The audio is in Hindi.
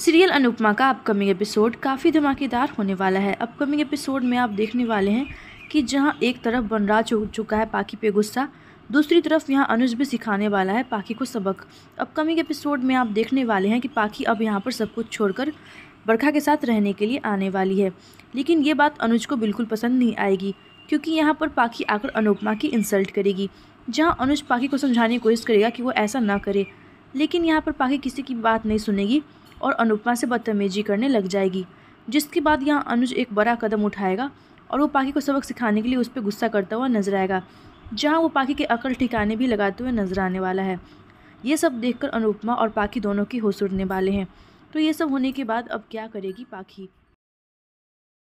सीरियल अनुपमा का अपकमिंग एपिसोड काफ़ी धमाकेदार होने वाला है अपकमिंग एपिसोड में आप देखने वाले हैं कि जहां एक तरफ बनराज हो चुका है पाकि पे गुस्सा दूसरी तरफ यहाँ अनुज भी सिखाने वाला है पाकि को सबक अपकमिंग एपिसोड में आप देखने वाले हैं कि पाकि अब यहाँ पर सब कुछ छोड़कर बरखा के साथ रहने के लिए आने वाली है लेकिन ये बात अनुज को बिल्कुल पसंद नहीं आएगी क्योंकि यहाँ पर पाकि आकर अनुपमा की इंसल्ट करेगी जहाँ अनुज पाकि को समझाने की कोशिश करेगा कि वो ऐसा ना करे लेकिन यहाँ पर पाकि किसी की बात नहीं सुनेगी और अनुपमा से बदतमीजी करने लग जाएगी जिसके बाद यहाँ अनुज एक बड़ा कदम उठाएगा और वो पाकि को सबक सिखाने के लिए उस पर गुस्सा करता हुआ नजर आएगा जहाँ वो पाकि के अकल ठिकाने भी लगाते हुए नजर आने वाला है ये सब देखकर अनुपमा और पाखी दोनों की होश उड़ने वाले हैं तो ये सब होने के बाद अब क्या करेगी पाखी